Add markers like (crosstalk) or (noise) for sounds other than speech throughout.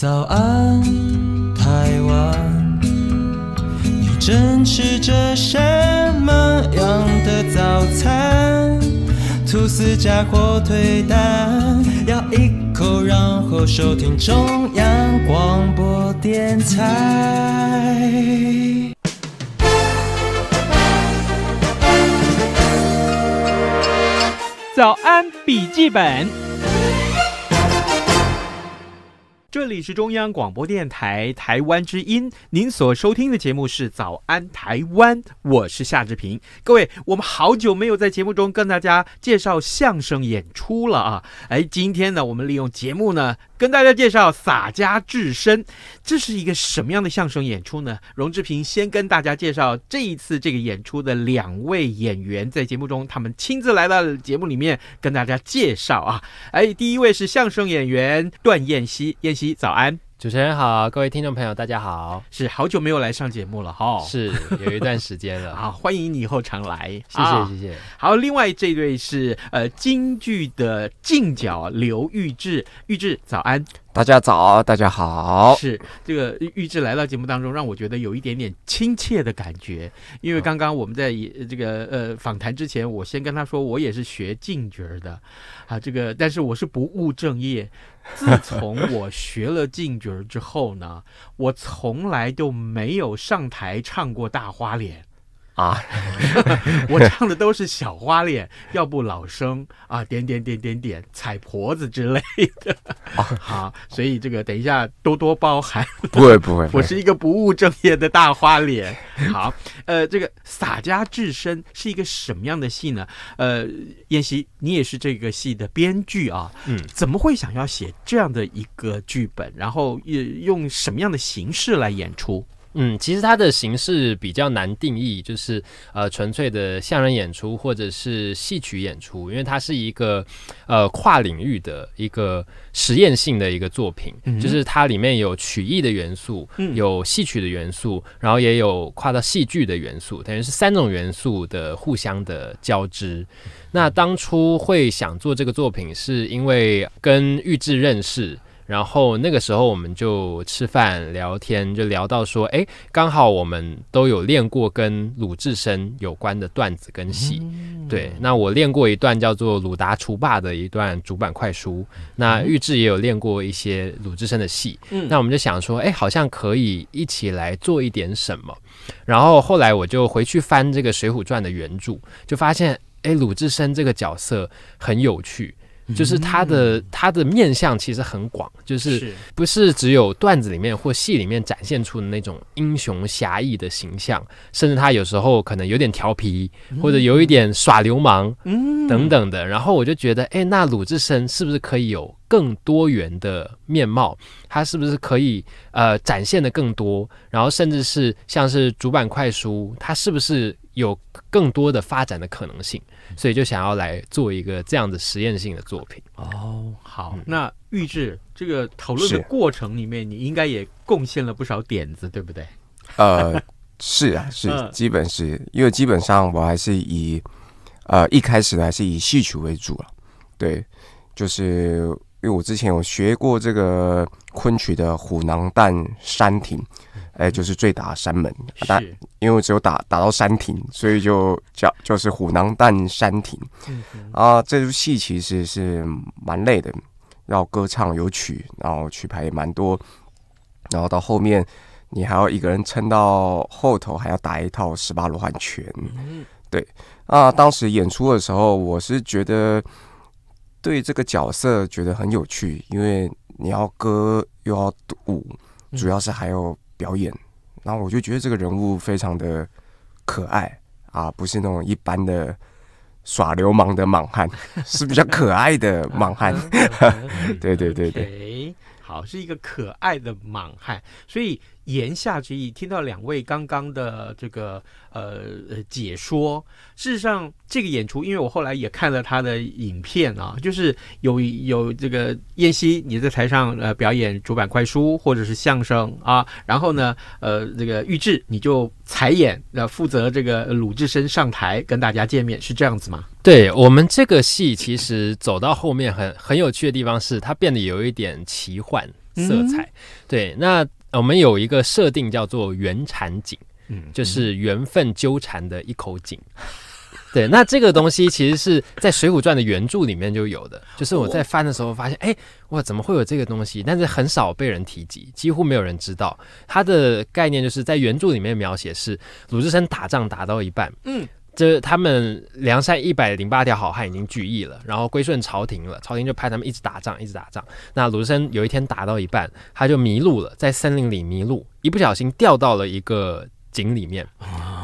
早安，台湾，你正吃着什么样的早餐？吐司加火腿蛋，咬一口，然后收听中央广播电台。早安，笔记本。这里是中央广播电台台湾之音，您所收听的节目是《早安台湾》，我是夏志平。各位，我们好久没有在节目中跟大家介绍相声演出了啊！哎，今天呢，我们利用节目呢，跟大家介绍洒家智深，这是一个什么样的相声演出呢？荣志平先跟大家介绍这一次这个演出的两位演员，在节目中他们亲自来到节目里面跟大家介绍啊！哎，第一位是相声演员段彦希，延早安，主持人好，各位听众朋友，大家好，是好久没有来上节目了哈，是有一段时间了啊，(laughs) 欢迎你以后常来，谢谢谢谢。好，另外这对是呃京剧的镜角刘玉志，玉志早安，大家早，大家好，是这个玉志来到节目当中，让我觉得有一点点亲切的感觉，因为刚刚我们在这个呃访谈之前，我先跟他说我也是学净角的，啊这个但是我是不务正业。自从我学了净角之后呢，我从来就没有上台唱过大花脸。啊，(laughs) 我唱的都是小花脸，(laughs) 要不老生啊，点点点点点，踩婆子之类的。(laughs) 好，所以这个等一下多多包涵。不会不会，我是一个不务正业的大花脸。好，呃，这个洒家至深》是一个什么样的戏呢？呃，燕西，你也是这个戏的编剧啊？嗯，怎么会想要写这样的一个剧本？然后也用什么样的形式来演出？嗯，其实它的形式比较难定义，就是呃纯粹的相声演出或者是戏曲演出，因为它是一个呃跨领域的一个实验性的一个作品，就是它里面有曲艺的元素，有戏曲的元素，然后也有跨到戏剧的元素，等于是三种元素的互相的交织。那当初会想做这个作品，是因为跟玉志认识。然后那个时候我们就吃饭聊天，就聊到说，哎，刚好我们都有练过跟鲁智深有关的段子跟戏。对，那我练过一段叫做鲁达除霸的一段主板快书。那玉志也有练过一些鲁智深的戏。那我们就想说，哎，好像可以一起来做一点什么。然后后来我就回去翻这个《水浒传》的原著，就发现，哎，鲁智深这个角色很有趣。就是他的他的面相其实很广，就是不是只有段子里面或戏里面展现出的那种英雄侠义的形象，甚至他有时候可能有点调皮，或者有一点耍流氓等等的。然后我就觉得，哎，那鲁智深是不是可以有更多元的面貌？他是不是可以呃展现的更多？然后甚至是像是主板快书，他是不是有？更多的发展的可能性，所以就想要来做一个这样的实验性的作品。哦，好，那预制这个讨论的过程里面，你应该也贡献了不少点子，对不对？呃，是啊，是，基本是因为基本上我还是以呃一开始呢还是以戏曲为主了，对，就是因为我之前有学过这个昆曲的虎囊旦、山亭。哎，就是最打山门，打，因为只有打打到山亭，所以就叫就是虎囊蛋山亭。啊，这出戏其实是蛮累的，要歌唱有曲，然后曲牌也蛮多，然后到后面你还要一个人撑到后头，还要打一套十八罗汉拳。对啊，当时演出的时候，我是觉得对这个角色觉得很有趣，因为你要歌又要舞，主要是还有。表演，然后我就觉得这个人物非常的可爱啊，不是那种一般的耍流氓的莽汉，(laughs) 是比较可爱的莽汉。(laughs) (laughs) 对对对对，好，是一个可爱的莽汉，所以。言下之意，听到两位刚刚的这个呃呃解说，事实上这个演出，因为我后来也看了他的影片啊，就是有有这个燕西你在台上呃表演主板快书或者是相声啊，然后呢呃这个玉志你就才演呃负责这个鲁智深上台跟大家见面是这样子吗？对我们这个戏其实走到后面很很有趣的地方是它变得有一点奇幻色彩，对那。我们有一个设定叫做“缘缠井”，嗯，就是缘分纠缠的一口井。(laughs) 对，那这个东西其实是在《水浒传》的原著里面就有的，就是我在翻的时候发现，哎，哇，怎么会有这个东西？但是很少被人提及，几乎没有人知道。它的概念就是在原著里面描写是鲁智深打仗打到一半，嗯。就是他们梁山一百零八条好汉已经聚义了，然后归顺朝廷了。朝廷就派他们一直打仗，一直打仗。那鲁智深有一天打到一半，他就迷路了，在森林里迷路，一不小心掉到了一个井里面。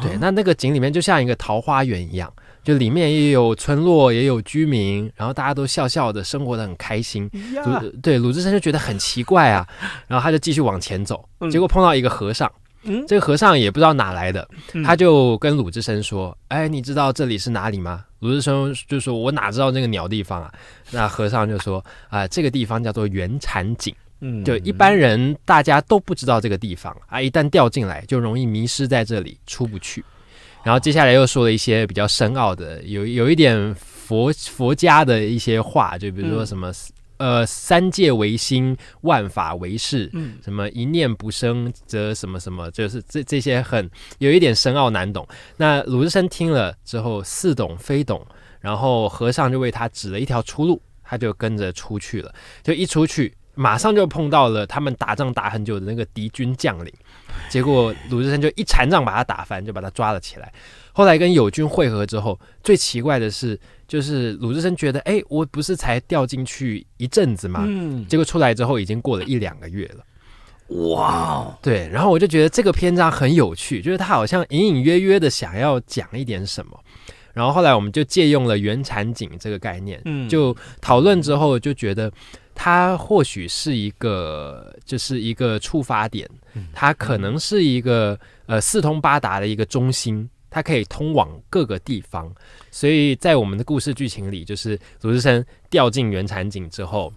对，那那个井里面就像一个桃花源一样，就里面也有村落，也有居民，然后大家都笑笑的，生活的很开心。对，鲁智深就觉得很奇怪啊，然后他就继续往前走，结果碰到一个和尚。这个和尚也不知道哪来的，他就跟鲁智深说：“哎，你知道这里是哪里吗？”鲁智深就说我哪知道那个鸟地方啊！那和尚就说：“啊，这个地方叫做原产井，就一般人大家都不知道这个地方啊，一旦掉进来就容易迷失在这里出不去。”然后接下来又说了一些比较深奥的，有有一点佛佛家的一些话，就比如说什么。呃，三界唯心，万法为事，嗯，什么一念不生则什么什么，就是这这些很有一点深奥难懂。那鲁智深听了之后似懂非懂，然后和尚就为他指了一条出路，他就跟着出去了。就一出去，马上就碰到了他们打仗打很久的那个敌军将领，结果鲁智深就一禅杖把他打翻，就把他抓了起来。后来跟友军汇合之后，最奇怪的是，就是鲁智深觉得，哎，我不是才掉进去一阵子吗？嗯。结果出来之后，已经过了一两个月了。哇。对。然后我就觉得这个篇章很有趣，就是他好像隐隐约约的想要讲一点什么。然后后来我们就借用了原场景这个概念，嗯，就讨论之后就觉得，他或许是一个，就是一个触发点，他它可能是一个呃四通八达的一个中心。它可以通往各个地方，所以在我们的故事剧情里，就是鲁智深掉进原产井之后，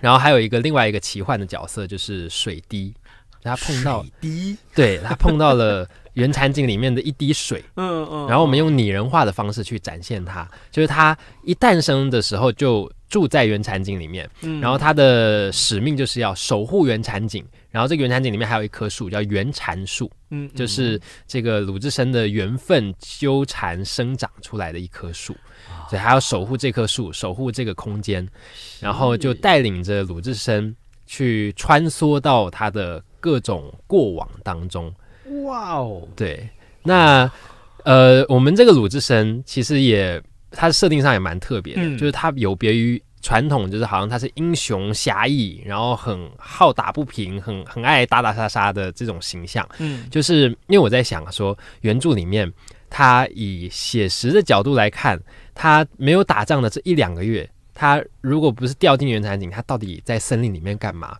然后还有一个另外一个奇幻的角色，就是水滴，他碰到，滴，对他碰到了。原产井里面的一滴水，嗯嗯，然后我们用拟人化的方式去展现它，就是它一诞生的时候就住在原产井里面，嗯，然后它的使命就是要守护原产井，然后这个原产井里面还有一棵树，叫原禅树，嗯，就是这个鲁智深的缘分纠缠生长出来的一棵树，所以还要守护这棵树，守护这个空间，然后就带领着鲁智深去穿梭到他的各种过往当中。哇哦，对，那呃，我们这个鲁智深其实也，他的设定上也蛮特别的，就是他有别于传统，就是好像他是英雄侠义，然后很好打不平，很很爱打打杀杀的这种形象。嗯，就是因为我在想，说原著里面他以写实的角度来看，他没有打仗的这一两个月，他如果不是掉进原产井，他到底在森林里面干嘛？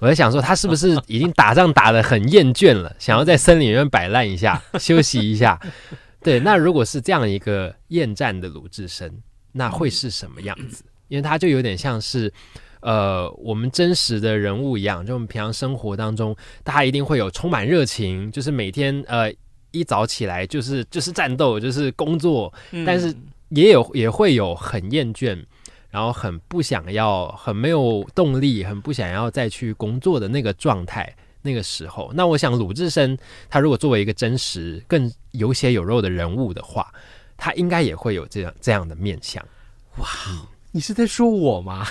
我在想说，他是不是 (laughs) 已经打仗打得很厌倦了，想要在森林里面摆烂一下，(laughs) 休息一下？对，那如果是这样一个厌战的鲁智深，那会是什么样子？因为他就有点像是，呃，我们真实的人物一样，就我们平常生活当中，他一定会有充满热情，就是每天呃一早起来就是就是战斗，就是工作，但是也有也会有很厌倦。然后很不想要，很没有动力，很不想要再去工作的那个状态，那个时候，那我想鲁智深他如果作为一个真实更有血有肉的人物的话，他应该也会有这样这样的面相。哇，你是在说我吗？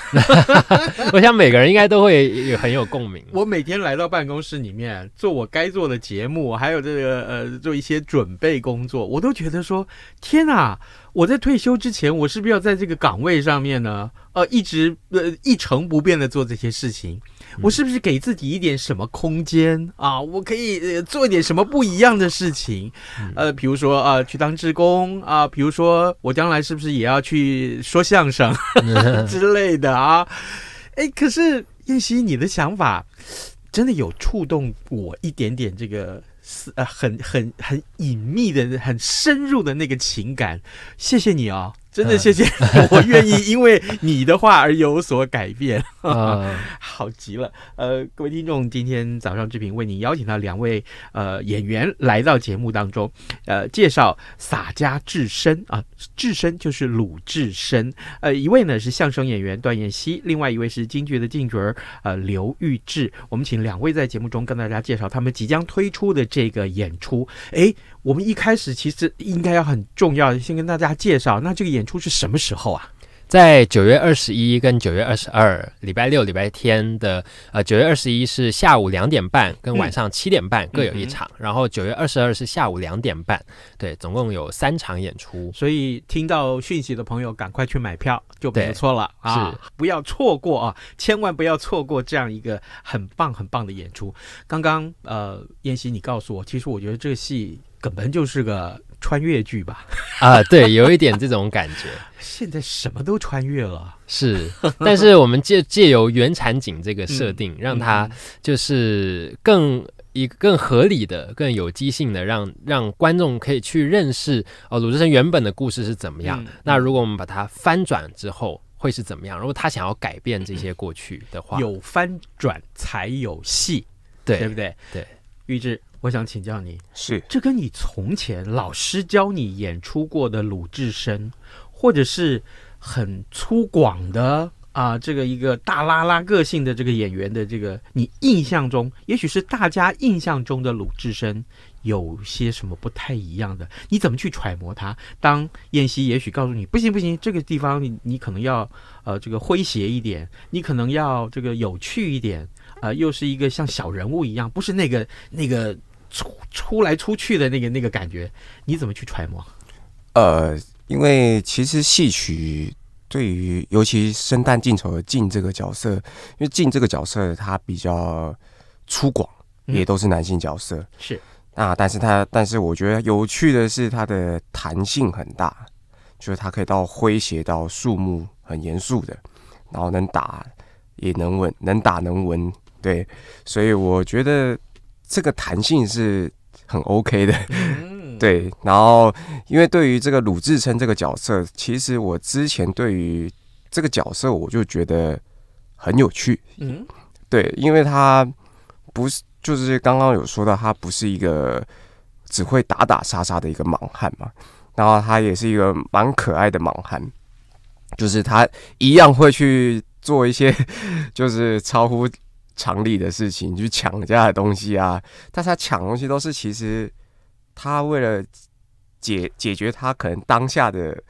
(laughs) 我想每个人应该都会很有共鸣。我每天来到办公室里面做我该做的节目，还有这个呃做一些准备工作，我都觉得说天哪。我在退休之前，我是不是要在这个岗位上面呢？呃，一直呃一成不变的做这些事情，我是不是给自己一点什么空间啊？我可以做一点什么不一样的事情？呃，比如说啊，去当职工啊，比如说我将来是不是也要去说相声 (laughs) 之类的啊？哎，可是燕西，你的想法真的有触动我一点点这个。是呃，很很很隐秘的、很深入的那个情感，谢谢你哦。真的谢谢，(laughs) 我愿意因为你的话而有所改变。啊，(laughs) 好极了。呃，各位听众，今天早上志平为你邀请到两位呃演员来到节目当中，呃，介绍洒家智深啊，智深就是鲁智深。呃，一位呢是相声演员段彦希，另外一位是京剧的净角儿呃刘玉志。我们请两位在节目中跟大家介绍他们即将推出的这个演出。哎。我们一开始其实应该要很重要，先跟大家介绍，那这个演出是什么时候啊？在九月二十一跟九月二十二，礼拜六、礼拜天的，呃，九月二十一是下午两点半跟晚上七点半各有一场，然后九月二十二是下午两点半，对，总共有三场演出。所以听到讯息的朋友，赶快去买票就不错了啊，不要错过啊，千万不要错过这样一个很棒很棒的演出。刚刚呃，燕西你告诉我，其实我觉得这个戏根本就是个。穿越剧吧，(laughs) 啊，对，有一点这种感觉。(laughs) 现在什么都穿越了，是，(laughs) 但是我们借借由原场景这个设定，让它就是更一更合理的、更有机性的，让让观众可以去认识哦，鲁智深原本的故事是怎么样。那如果我们把它翻转之后，会是怎么样？如果他想要改变这些过去的话，有翻转才有戏，对对不对？对，玉智。我想请教你是这跟你从前老师教你演出过的鲁智深，或者是很粗犷的啊，这个一个大拉拉个性的这个演员的这个你印象中，也许是大家印象中的鲁智深有些什么不太一样的？你怎么去揣摩他？当燕西也许告诉你，不行不行，这个地方你你可能要呃这个诙谐一点，你可能要这个有趣一点，啊，又是一个像小人物一样，不是那个那个。出出来出去的那个那个感觉，你怎么去揣摩？呃，因为其实戏曲对于，尤其生旦净丑的净这个角色，因为净这个角色他比较粗犷，也都是男性角色。是。啊，但是他，但是我觉得有趣的是，它的弹性很大，就是它可以到诙谐，到肃穆，很严肃的，然后能打也能稳，能打能稳，对，所以我觉得。这个弹性是很 OK 的，(laughs) 对。然后，因为对于这个鲁智深这个角色，其实我之前对于这个角色，我就觉得很有趣。嗯，对，因为他不是，就是刚刚有说到，他不是一个只会打打杀杀的一个莽汉嘛，然后他也是一个蛮可爱的莽汉，就是他一样会去做一些，就是超乎。常理的事情，去抢人家的东西啊！但是他抢东西都是其实他为了解解决他可能当下的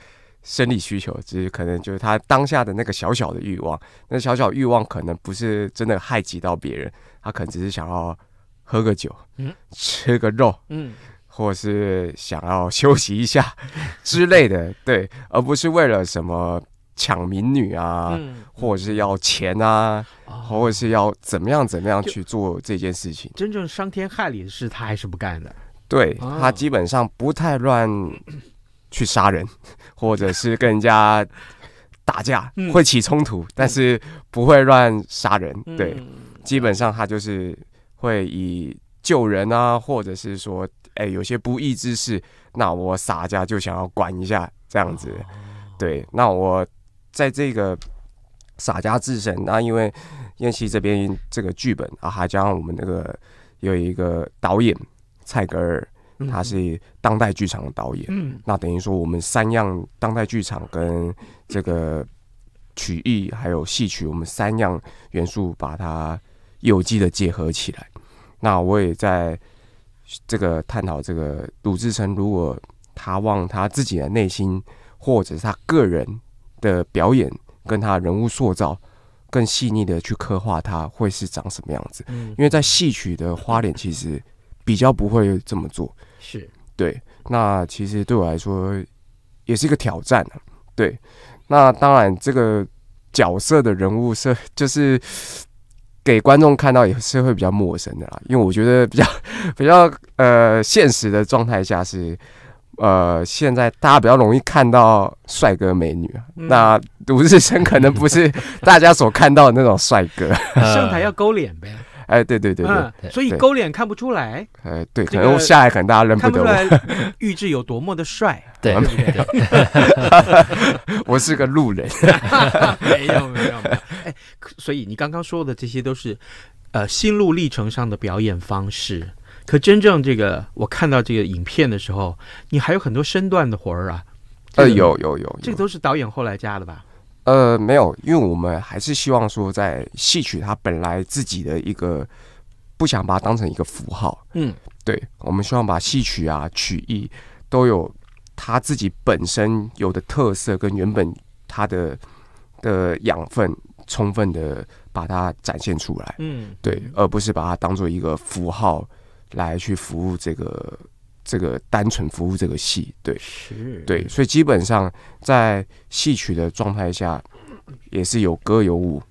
生理需求，只是可能就是他当下的那个小小的欲望。那小小欲望可能不是真的害及到别人，他可能只是想要喝个酒，嗯，吃个肉，嗯，或是想要休息一下之类的，对，而不是为了什么。抢民女啊，或者是要钱啊，或者是要怎么样怎么样去做这件事情？真正伤天害理的事，他还是不干的。对他基本上不太乱去杀人，(laughs) 或者是跟人家打架会起冲突，但是不会乱杀人。对，基本上他就是会以救人啊，或者是说，哎，有些不义之事，那我洒家就想要管一下这样子。对，那我。在这个洒家自身，那因为燕西这边这个剧本啊，还加上我们那个有一个导演蔡格尔，他是当代剧场的导演，那等于说我们三样当代剧场跟这个曲艺还有戏曲，我们三样元素把它有机的结合起来。那我也在这个探讨这个鲁智深，如果他望他自己的内心，或者是他个人。的表演跟他人物塑造更细腻的去刻画，他会是长什么样子？因为在戏曲的花脸，其实比较不会这么做。是对，那其实对我来说也是一个挑战啊。对，那当然这个角色的人物设 (laughs) 就是给观众看到也是会比较陌生的啦。因为我觉得比较 (laughs) 比较呃现实的状态下是。呃，现在大家比较容易看到帅哥美女那吴日升可能不是大家所看到的那种帅哥，(laughs) 上台要勾脸呗。哎，对对对对，所以勾脸看不出来。哎，对，可能我下来可能大家认不得我。玉智有多么的帅。(laughs) 对，(laughs) 我是个路人。没有没有，哎，所以你刚刚说的这些都是呃心路历程上的表演方式。可真正这个我看到这个影片的时候，你还有很多身段的活儿啊！呃，有有有，这个都是导演后来加的吧？呃，没有，因为我们还是希望说，在戏曲它本来自己的一个，不想把它当成一个符号。嗯，对我们希望把戏曲啊曲艺都有它自己本身有的特色跟原本它的的养分，充分的把它展现出来。嗯，对，而不是把它当做一个符号。来去服务这个这个单纯服务这个戏，对，是，对，所以基本上在戏曲的状态下，也是有歌有舞，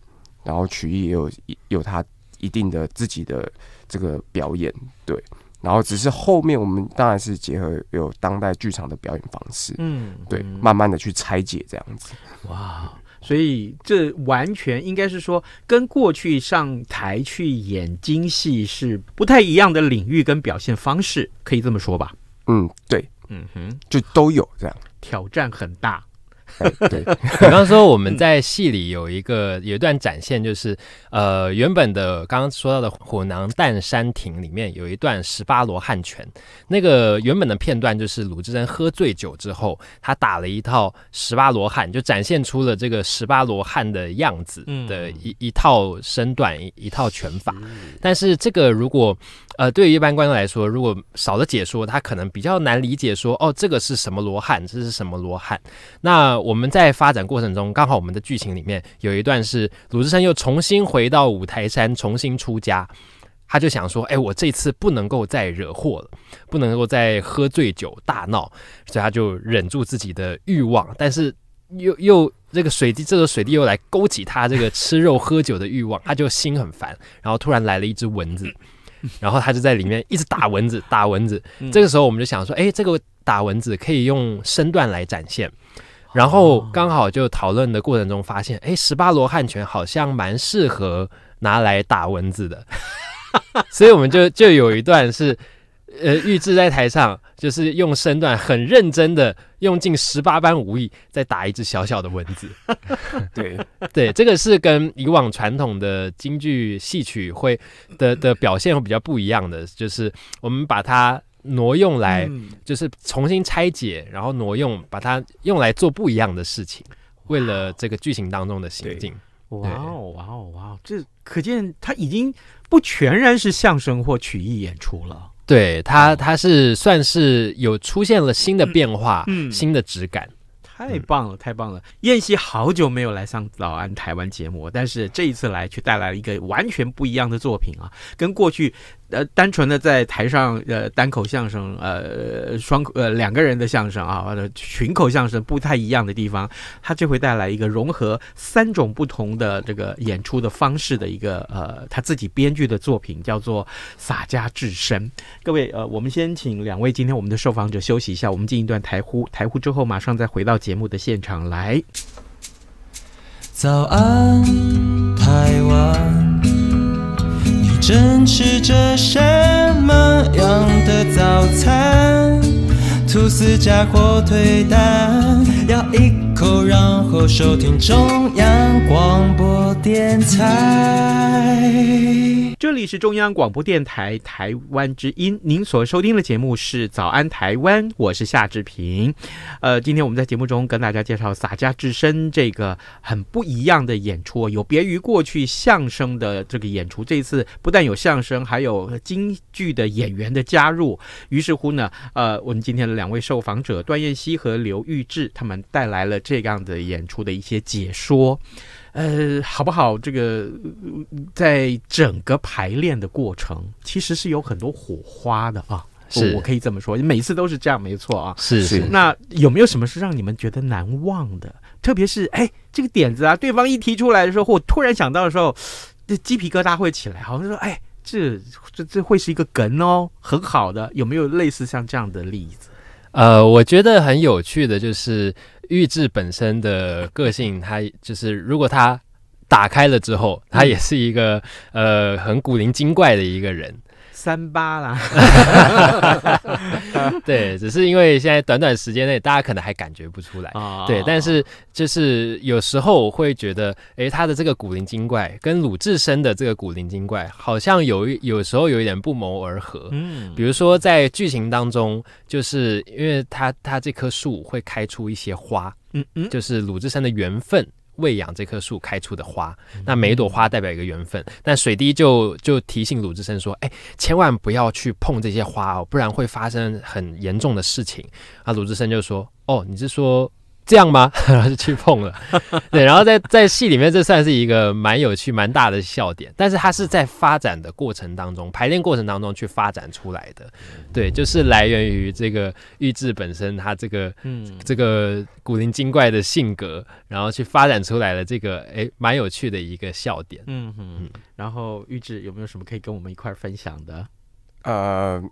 然后曲艺也有有它一定的自己的这个表演，对，然后只是后面我们当然是结合有当代剧场的表演方式，嗯，对，慢慢的去拆解这样子，哇。所以这完全应该是说，跟过去上台去演京戏是不太一样的领域跟表现方式，可以这么说吧？嗯，对，嗯哼，就都有这样，挑战很大。对，(laughs) 比方说我们在戏里有一个有一段展现，就是呃原本的刚刚说到的《火囊弹山亭》里面有一段十八罗汉拳。那个原本的片段就是鲁智深喝醉酒之后，他打了一套十八罗汉，就展现出了这个十八罗汉的样子的一一套身段一套拳法。但是这个如果呃对于一般观众来说，如果少了解说，他可能比较难理解说哦这个是什么罗汉，这是什么罗汉。那。我们在发展过程中，刚好我们的剧情里面有一段是鲁智深又重新回到五台山重新出家，他就想说：“哎，我这次不能够再惹祸了，不能够再喝醉酒大闹。”所以他就忍住自己的欲望，但是又又这个水滴这个水滴又来勾起他这个吃肉喝酒的欲望，他就心很烦。然后突然来了一只蚊子，(laughs) 然后他就在里面一直打蚊子打蚊子。这个时候我们就想说：“哎，这个打蚊子可以用身段来展现。”然后刚好就讨论的过程中发现，哎，十八罗汉拳好像蛮适合拿来打蚊子的，(laughs) 所以我们就就有一段是，呃，玉志在台上就是用身段很认真的用尽十八般武艺在打一只小小的蚊子，(laughs) 对 (laughs) 对，这个是跟以往传统的京剧戏曲会的的表现比较不一样的，就是我们把它。挪用来就是重新拆解，然后挪用，把它用来做不一样的事情，为了这个剧情当中的行径，哇哦，哇哦，哇哦！这可见他已经不全然是相声或曲艺演出了。对他，他是算是有出现了新的变化，新的质感。太棒了，太棒了！燕希好久没有来上老安台湾节目，但是这一次来却带来了一个完全不一样的作品啊，跟过去。呃，单纯的在台上，呃，单口相声，呃，双呃两个人的相声啊，或者群口相声不太一样的地方，他就会带来一个融合三种不同的这个演出的方式的一个呃他自己编剧的作品，叫做《洒家智深》。各位，呃，我们先请两位今天我们的受访者休息一下，我们进一段台呼，台呼之后马上再回到节目的现场来。早安，台湾。正吃着什么样的早餐？吐司加火腿蛋，要一。收听中央广播电台。这里是中央广播电台台湾之音，您所收听的节目是《早安台湾》，我是夏志平。呃，今天我们在节目中跟大家介绍洒家之声这个很不一样的演出，有别于过去相声的这个演出，这次不但有相声，还有京剧的演员的加入。于是乎呢，呃，我们今天的两位受访者段燕西和刘玉志，他们带来了这。这样的演出的一些解说，呃，好不好？这个在整个排练的过程，其实是有很多火花的啊。是我可以这么说，每次都是这样，没错啊。是是。那有没有什么是让你们觉得难忘的？特别是哎，这个点子啊，对方一提出来的时候，或突然想到的时候，这鸡皮疙瘩会起来，好像说，哎，这这这会是一个梗哦，很好的。有没有类似像这样的例子？呃，我觉得很有趣的就是玉智本身的个性，他就是如果他打开了之后，他也是一个呃很古灵精怪的一个人。三八啦，(laughs) 对，只是因为现在短短时间内，大家可能还感觉不出来，对。但是就是有时候我会觉得，哎，他的这个古灵精怪跟鲁智深的这个古灵精怪好像有有时候有一点不谋而合。嗯，比如说在剧情当中，就是因为他他这棵树会开出一些花，嗯嗯，就是鲁智深的缘分。喂养这棵树开出的花，那每一朵花代表一个缘分。但水滴就就提醒鲁智深说：“哎，千万不要去碰这些花哦，不然会发生很严重的事情。”啊，鲁智深就说：“哦，你是说？”这样吗？(laughs) 然后就去碰了，(laughs) 对。然后在在戏里面，这算是一个蛮有趣、蛮大的笑点。但是它是在发展的过程当中，排练过程当中去发展出来的，对，就是来源于这个玉志本身，他这个嗯，这个古灵精怪的性格，然后去发展出来的这个哎，蛮有趣的一个笑点。嗯哼。然后玉志有没有什么可以跟我们一块分享的？呃，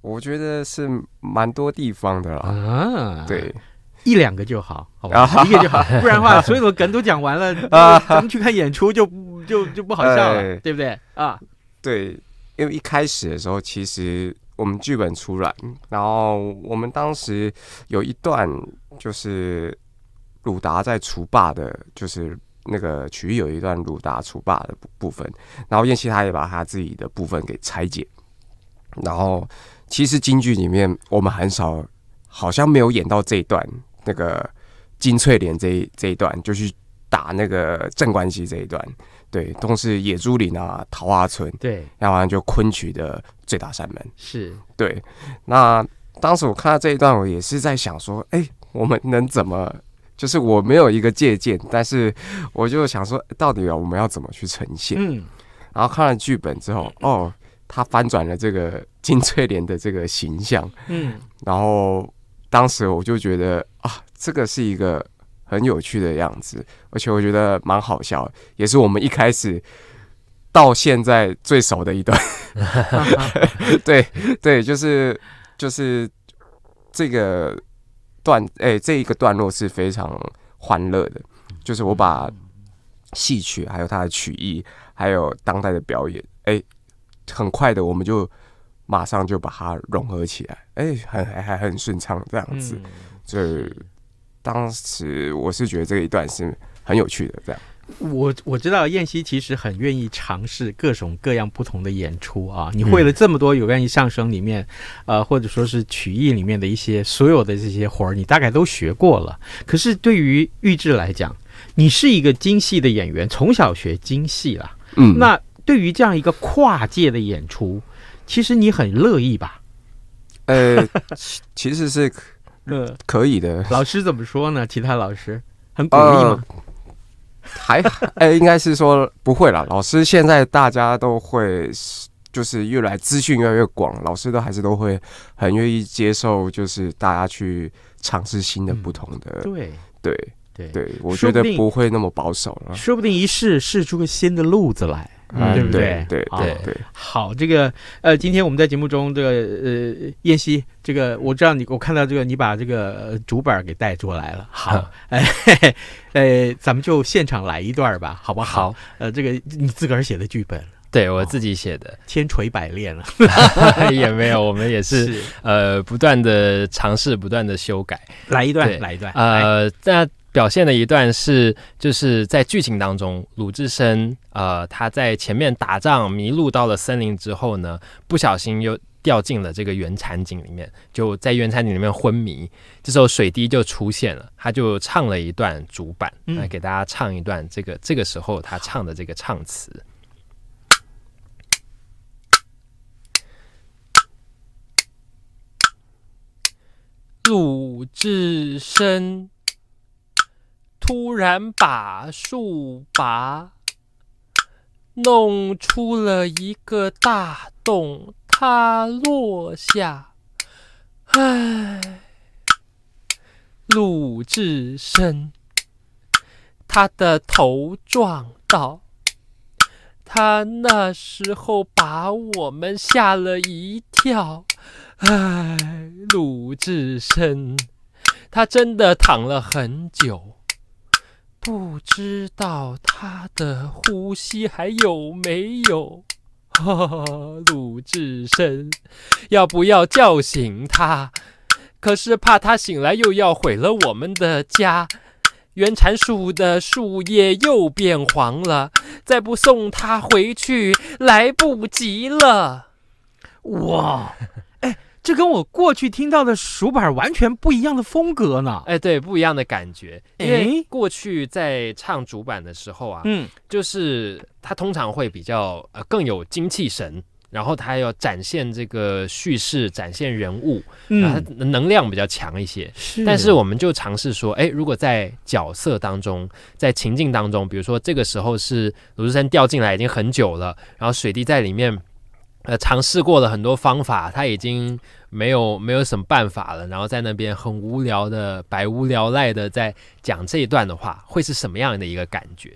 我觉得是蛮多地方的啊，对。一两个就好，好吧，一个就好，(laughs) 不然话，所有的梗都讲完了，啊、(laughs) 咱们去看演出就就就不好笑了，对不对？啊，对，因为一开始的时候，其实我们剧本出来，然后我们当时有一段就是鲁达在除霸的，就是那个曲有一段鲁达除霸的部分，然后燕西他也把他自己的部分给拆解，然后其实京剧里面我们很少，好像没有演到这一段。那个金翠莲这一这一段就去打那个镇关西这一段，对，同时野猪林啊桃花村，对，然后就昆曲的最大山门，是对。那当时我看到这一段，我也是在想说，哎，我们能怎么？就是我没有一个借鉴，但是我就想说，到底我们要怎么去呈现？嗯，然后看了剧本之后，哦，他翻转了这个金翠莲的这个形象，嗯，然后。当时我就觉得啊，这个是一个很有趣的样子，而且我觉得蛮好笑，也是我们一开始到现在最熟的一段。(laughs) 对对，就是就是这个段，哎，这一个段落是非常欢乐的，就是我把戏曲还有它的曲艺，还有当代的表演，哎，很快的我们就。马上就把它融合起来，哎，很还还很顺畅这样子。就是当时我是觉得这一段是很有趣的。这样，我我知道燕西其实很愿意尝试各种各样不同的演出啊。你会了这么多，有愿意相声里面，呃，或者说是曲艺里面的一些所有的这些活儿，你大概都学过了。可是对于玉制来讲，你是一个京戏的演员，从小学京戏了，嗯，那对于这样一个跨界的演出。其实你很乐意吧？呃，其实是呃 (laughs) 可以的。老师怎么说呢？其他老师很鼓励吗？(laughs) 还哎，应该是说不会了。老师现在大家都会，就是越来资讯越来越广，老师都还是都会很愿意接受，就是大家去尝试新的、不同的。对对对，我觉得不会那么保守了。说不定一试试出个新的路子来。对不对？对对对，好，这个呃，今天我们在节目中，这个呃，燕西，这个我知道你，我看到这个你把这个主板给带过来了，(laughs) 好，哎，呃，(laughs) 咱们就现场来一段吧，好不好？好，呃，这个你自个儿写的剧本，对我自己写的，千锤百炼了，(laughs) 也没有，我们也是呃，不断的尝试，不断的修改，来一段，来一段，呃，那。表现的一段是，就是在剧情当中，鲁智深，呃，他在前面打仗迷路到了森林之后呢，不小心又掉进了这个原场景里面，就在原场景里面昏迷。这时候水滴就出现了，他就唱了一段主板，来给大家唱一段这个这个时候他唱的这个唱词。鲁智深。突然把树拔，弄出了一个大洞，他落下，唉，鲁智深，他的头撞到，他那时候把我们吓了一跳，唉，鲁智深，他真的躺了很久。不知道他的呼吸还有没有 (laughs) 鲁智深，要不要叫醒他？可是怕他醒来又要毁了我们的家。圆蟾树的树叶又变黄了，再不送他回去来不及了。哇！这跟我过去听到的鼠板完全不一样的风格呢。哎，对，不一样的感觉。因为过去在唱主板的时候啊，嗯，就是他通常会比较呃更有精气神，然后他要展现这个叙事，展现人物，嗯，能量比较强一些。是。但是我们就尝试说，哎，如果在角色当中，在情境当中，比如说这个时候是鲁智深掉进来已经很久了，然后水滴在里面。呃，尝试过了很多方法，他已经没有没有什么办法了。然后在那边很无聊的、百无聊赖的在讲这一段的话，会是什么样的一个感觉？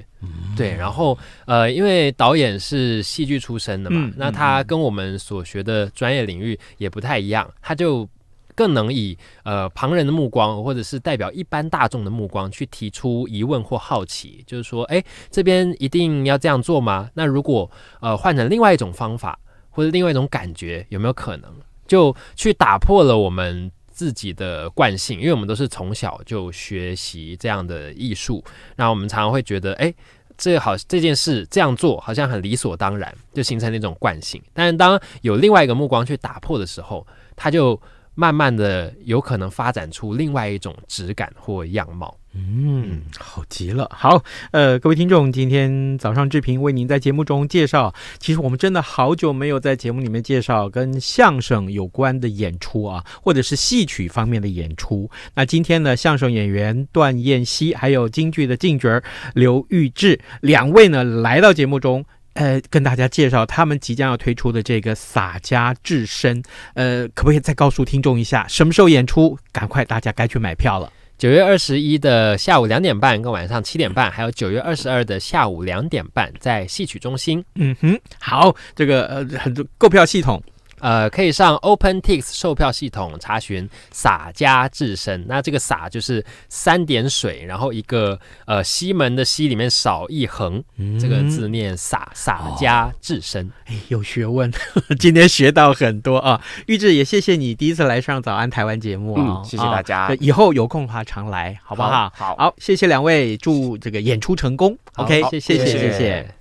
对。然后，呃，因为导演是戏剧出身的嘛，那他跟我们所学的专业领域也不太一样，他就更能以呃旁人的目光，或者是代表一般大众的目光去提出疑问或好奇，就是说，哎，这边一定要这样做吗？那如果呃换成另外一种方法？或者另外一种感觉有没有可能就去打破了我们自己的惯性？因为我们都是从小就学习这样的艺术，然后我们常常会觉得，哎，这好这件事这样做好像很理所当然，就形成那种惯性。但是当有另外一个目光去打破的时候，它就慢慢的有可能发展出另外一种质感或样貌。嗯，好极了。好，呃，各位听众，今天早上志平为您在节目中介绍，其实我们真的好久没有在节目里面介绍跟相声有关的演出啊，或者是戏曲方面的演出。那今天呢，相声演员段燕西，还有京剧的净角刘玉志两位呢，来到节目中，呃，跟大家介绍他们即将要推出的这个洒家至深，呃，可不可以再告诉听众一下什么时候演出？赶快，大家该去买票了。九月二十一的下午两点半跟晚上七点半，还有九月二十二的下午两点半，在戏曲中心。嗯哼，好，这个呃，很多购票系统。呃，可以上 OpenTix 售票系统查询“洒家智深”。那这个“洒”就是三点水，然后一个呃西门的“西”里面少一横，这个字念“洒洒家智深”。有学问，(laughs) 今天学到很多啊！玉志也谢谢你第一次来上《早安台湾》节目，嗯，谢谢大家，以后有空的话常来，好不好？好，谢谢两位，祝这个演出成功。OK，谢谢，谢谢。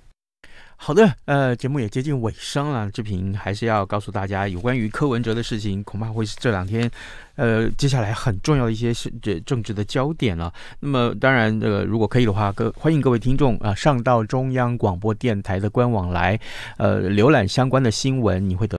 好的，呃，节目也接近尾声了，志平还是要告诉大家，有关于柯文哲的事情，恐怕会是这两天，呃，接下来很重要的一些是这政治的焦点了。那么，当然，这个如果可以的话，各欢迎各位听众啊，上到中央广播电台的官网来，呃，浏览相关的新闻，你会得。